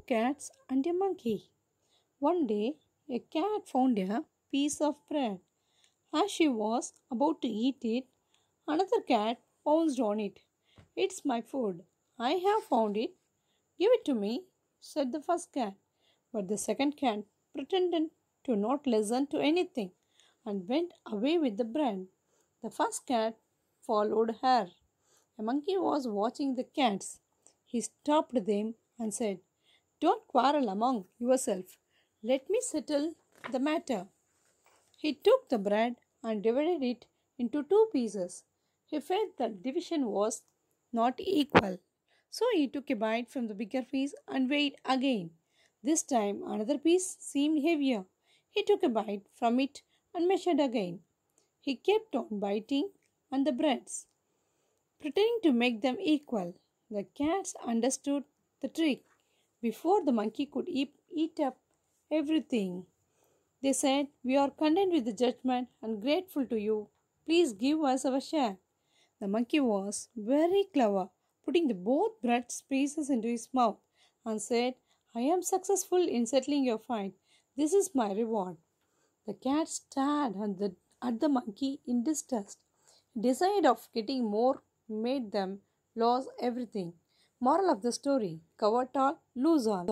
cats and a monkey. One day, a cat found a piece of bread. As she was about to eat it, another cat pounced on it. It's my food. I have found it. Give it to me, said the first cat. But the second cat pretended to not listen to anything and went away with the bread. The first cat followed her. A monkey was watching the cats. He stopped them and said, don't quarrel among yourself. Let me settle the matter. He took the bread and divided it into two pieces. He felt that division was not equal. So he took a bite from the bigger piece and weighed again. This time another piece seemed heavier. He took a bite from it and measured again. He kept on biting on the breads, pretending to make them equal. The cats understood the trick before the monkey could eat, eat up everything. They said, We are content with the judgment and grateful to you. Please give us our share. The monkey was very clever, putting the both bread pieces into his mouth and said, I am successful in settling your fight. This is my reward. The cat stared at the, at the monkey in disgust. Desire of getting more made them lose everything. Moral of the story cover tall, lose all.